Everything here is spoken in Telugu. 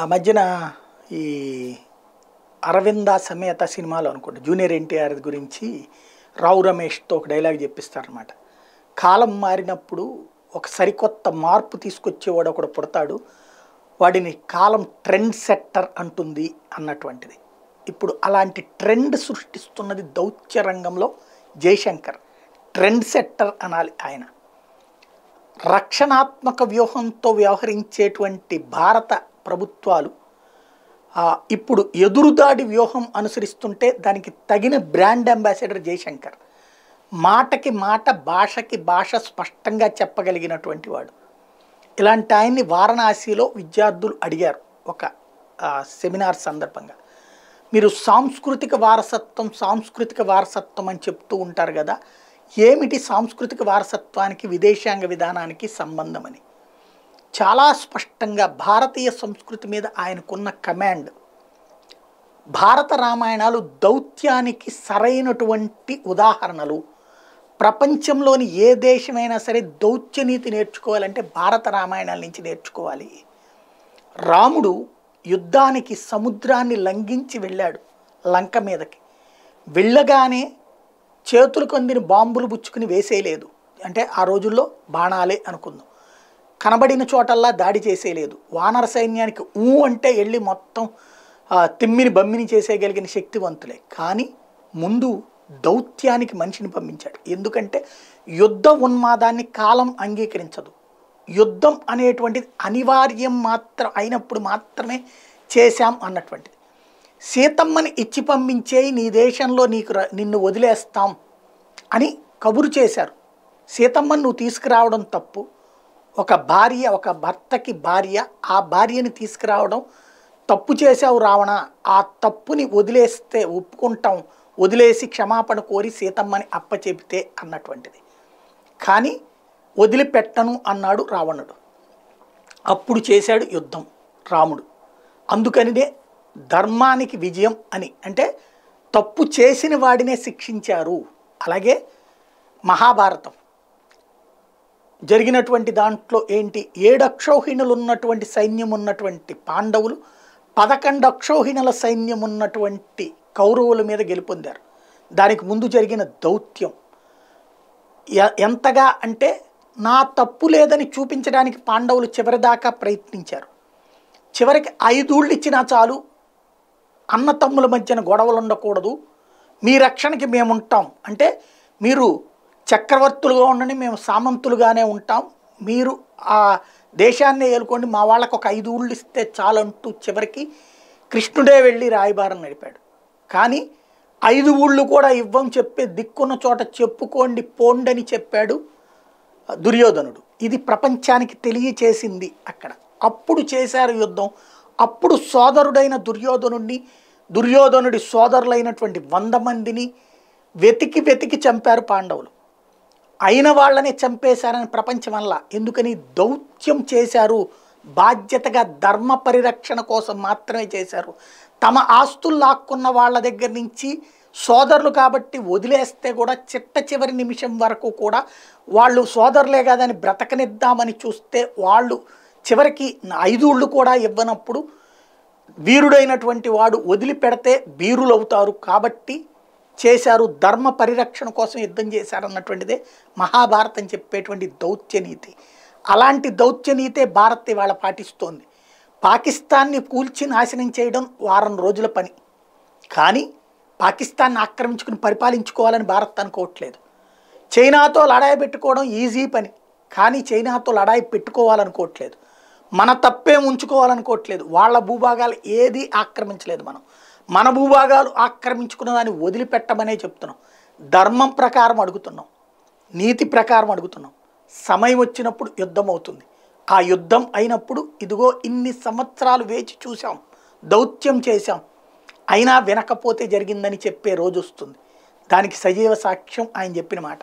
ఆ మధ్యన ఈ అరవింద సమేత సినిమాలో అనుకోండి జూనియర్ ఎన్టీఆర్ గురించి రావు రమేష్తో ఒక డైలాగ్ చెప్పిస్తారనమాట కాలం మారినప్పుడు ఒక సరికొత్త మార్పు తీసుకొచ్చేవాడు ఒకడు పుడతాడు వాడిని కాలం ట్రెండ్ సెట్టర్ అంటుంది అన్నటువంటిది ఇప్పుడు అలాంటి ట్రెండ్ సృష్టిస్తున్నది దౌత్య రంగంలో జయశంకర్ ట్రెండ్ సెట్టర్ అనాలి ఆయన రక్షణాత్మక వ్యూహంతో వ్యవహరించేటువంటి భారత ప్రభుత్వాలు ఇప్పుడు ఎదురుదాడి వ్యూహం అనుసరిస్తుంటే దానికి తగిన బ్రాండ్ అంబాసిడర్ జయశంకర్ మాటకి మాట భాషకి భాష స్పష్టంగా చెప్పగలిగినటువంటి వాడు ఇలాంటి ఆయన్ని వారణాసిలో విద్యార్థులు అడిగారు ఒక సెమినార్ సందర్భంగా మీరు సాంస్కృతిక వారసత్వం సాంస్కృతిక వారసత్వం అని చెప్తూ ఉంటారు కదా ఏమిటి సాంస్కృతిక వారసత్వానికి విదేశాంగ విధానానికి సంబంధమని చాలా స్పష్టంగా భారతీయ సంస్కృతి మీద ఆయనకున్న కమాండ్ భారత రామాయణాలు దౌత్యానికి సరైనటువంటి ఉదాహరణలు ప్రపంచంలోని ఏ దేశమైనా సరే దౌత్యనీతి నేర్చుకోవాలంటే భారత రామాయణాల నుంచి నేర్చుకోవాలి రాముడు యుద్ధానికి సముద్రాన్ని లంఘించి వెళ్ళాడు లంక మీదకి వెళ్ళగానే చేతులు కొందిని బాంబులు బుచ్చుకుని వేసేయలేదు అంటే ఆ రోజుల్లో బాణాలే అనుకుందాం కనబడిన చోటల్లా దాడి చేసేయలేదు వానర సైన్యానికి ఊ అంటే వెళ్ళి మొత్తం తిమ్మిని బమ్మిని చేసేయగలిగిన శక్తివంతులే కానీ ముందు దౌత్యానికి మనిషిని పంపించాడు ఎందుకంటే యుద్ధ ఉన్మాదాన్ని కాలం అంగీకరించదు యుద్ధం అనేటువంటిది అనివార్యం మాత్రం అయినప్పుడు మాత్రమే చేశాం అన్నటువంటిది సీతమ్మని ఇచ్చి పంపించే నీ దేశంలో నీకు నిన్ను వదిలేస్తాం అని కబురు చేశారు సీతమ్మను నువ్వు తీసుకురావడం తప్పు ఒక భార్య ఒక భర్తకి భార్య ఆ భార్యని తీసుకురావడం తప్పు చేశావు రావణ ఆ తప్పుని వదిలేస్తే ఒప్పుకుంటాం వదిలేసి క్షమాపణ కోరి సీతమ్మని అప్పచెపితే అన్నటువంటిది కానీ వదిలిపెట్టను అన్నాడు రావణుడు అప్పుడు చేశాడు యుద్ధం రాముడు అందుకనిదే ధర్మానికి విజయం అని అంటే తప్పు చేసిన వాడినే శిక్షించారు అలాగే మహాభారతం జరిగినటువంటి దాంట్లో ఏంటి ఏడు అక్షౌహిణులు ఉన్నటువంటి సైన్యం ఉన్నటువంటి పాండవులు పదకొండు అక్షౌహిణుల సైన్యం ఉన్నటువంటి కౌరవుల మీద గెలుపొందారు దానికి ముందు జరిగిన దౌత్యం ఎంతగా అంటే నా తప్పు లేదని చూపించడానికి పాండవులు చివరిదాకా ప్రయత్నించారు చివరికి ఐదుళ్ళు ఇచ్చినా చాలు అన్న తమ్ముల మధ్యన గొడవలు ఉండకూడదు మీ రక్షణకి మేముంటాం అంటే మీరు చక్రవర్తులుగా ఉండండి మేము సామంతులుగానే ఉంటాం మీరు ఆ దేశాన్ని ఏలుకోండి మా వాళ్ళకు ఒక ఐదు ఊళ్ళు ఇస్తే చాలంటూ చివరికి కృష్ణుడే వెళ్ళి రాయబారం నడిపాడు కానీ ఐదు ఊళ్ళు కూడా ఇవ్వం చెప్పే దిక్కున్న చోట చెప్పుకోండి పోండని చెప్పాడు దుర్యోధనుడు ఇది ప్రపంచానికి తెలియచేసింది అక్కడ అప్పుడు చేశారు యుద్ధం అప్పుడు సోదరుడైన దుర్యోధనుడిని దుర్యోధనుడి సోదరులైనటువంటి వంద మందిని వెతికి వెతికి చంపారు పాండవులు అయిన వాళ్ళని చంపేశారని ప్రపంచం వల్ల ఎందుకని దౌత్యం చేశారు బాధ్యతగా ధర్మ పరిరక్షణ కోసం మాత్రమే చేశారు తమ ఆస్తులు లాక్కున్న వాళ్ళ దగ్గర నుంచి సోదరులు కాబట్టి వదిలేస్తే కూడా చిట్ట చివరి నిమిషం వరకు కూడా వాళ్ళు సోదరులే కాదని బ్రతకనిద్దామని చూస్తే వాళ్ళు చివరికి ఐదుళ్ళు కూడా ఇవ్వనప్పుడు వీరుడైనటువంటి వాడు వదిలిపెడితే వీరులవుతారు కాబట్టి చేశారు ధర్మ పరిరక్షణ కోసం యుద్ధం చేశారు అన్నటువంటిదే మహాభారతం చెప్పేటువంటి దౌత్యనీతి అలాంటి దౌత్యనీతే భారత్ ఇవాళ పాటిస్తోంది పాకిస్తాన్ని కూల్చి నాశనం చేయడం వారం రోజుల పని కానీ పాకిస్తాన్ని ఆక్రమించుకుని పరిపాలించుకోవాలని భారత్ అనుకోవట్లేదు చైనాతో లడాయి పెట్టుకోవడం ఈజీ పని కానీ చైనాతో లడాయి పెట్టుకోవాలనుకోవట్లేదు మన తప్పేం ఉంచుకోవాలనుకోవట్లేదు వాళ్ళ భూభాగాలు ఏది ఆక్రమించలేదు మనం మన భూభాగాలు ఆక్రమించుకున్న దాన్ని వదిలిపెట్టమనే చెప్తున్నాం ధర్మం ప్రకారం అడుగుతున్నాం నీతి ప్రకారం అడుగుతున్నాం సమయం వచ్చినప్పుడు యుద్ధం అవుతుంది ఆ యుద్ధం అయినప్పుడు ఇదిగో ఇన్ని సంవత్సరాలు వేచి చూసాం దౌత్యం చేశాం అయినా వినకపోతే జరిగిందని చెప్పే రోజు వస్తుంది దానికి సజీవ సాక్ష్యం ఆయన చెప్పిన మాట